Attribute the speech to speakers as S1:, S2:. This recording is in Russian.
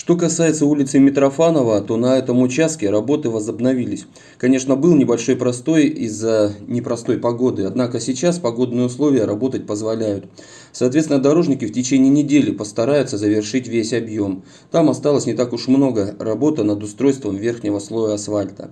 S1: Что касается улицы Митрофанова, то на этом участке работы возобновились. Конечно, был небольшой простой из-за непростой погоды, однако сейчас погодные условия работать позволяют. Соответственно, дорожники в течение недели постараются завершить весь объем. Там осталось не так уж много работы над устройством верхнего слоя асфальта.